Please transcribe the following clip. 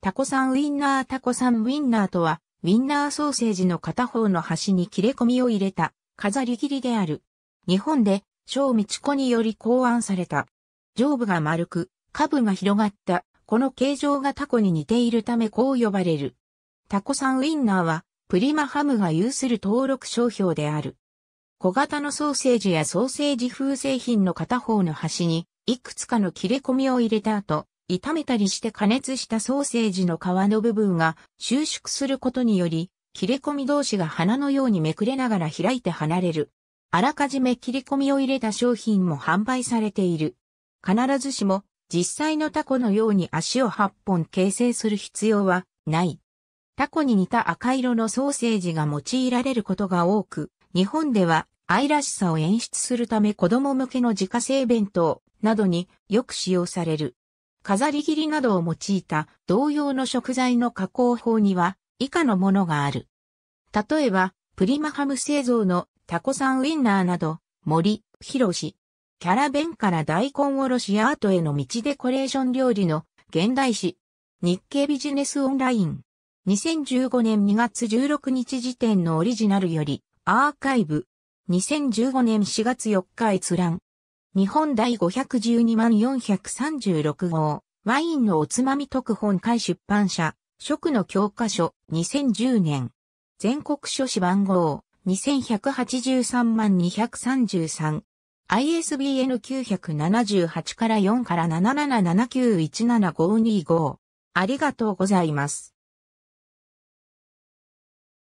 タコさんウィンナータコさんウィンナーとは、ウィンナーソーセージの片方の端に切れ込みを入れた、飾り切りである。日本で、小道子により考案された。上部が丸く、下部が広がった、この形状がタコに似ているためこう呼ばれる。タコさんウィンナーは、プリマハムが有する登録商標である。小型のソーセージやソーセージ風製品の片方の端に、いくつかの切れ込みを入れた後、炒めたりして加熱したソーセージの皮の部分が収縮することにより、切れ込み同士が花のようにめくれながら開いて離れる。あらかじめ切り込みを入れた商品も販売されている。必ずしも実際のタコのように足を8本形成する必要はない。タコに似た赤色のソーセージが用いられることが多く、日本では愛らしさを演出するため子供向けの自家製弁当などによく使用される。飾り切りなどを用いた同様の食材の加工法には以下のものがある。例えば、プリマハム製造のタコさんウィンナーなど、森、広し、キャラ弁から大根おろしアートへの道デコレーション料理の現代史、日経ビジネスオンライン。2015年2月16日時点のオリジナルよりアーカイブ。2015年4月4日閲覧。日本第512万436号、ワインのおつまみ特本会出版社、食の教科書、2010年。全国書誌番号、2183万233。ISBN 978から4から77791755。ありがとうございます。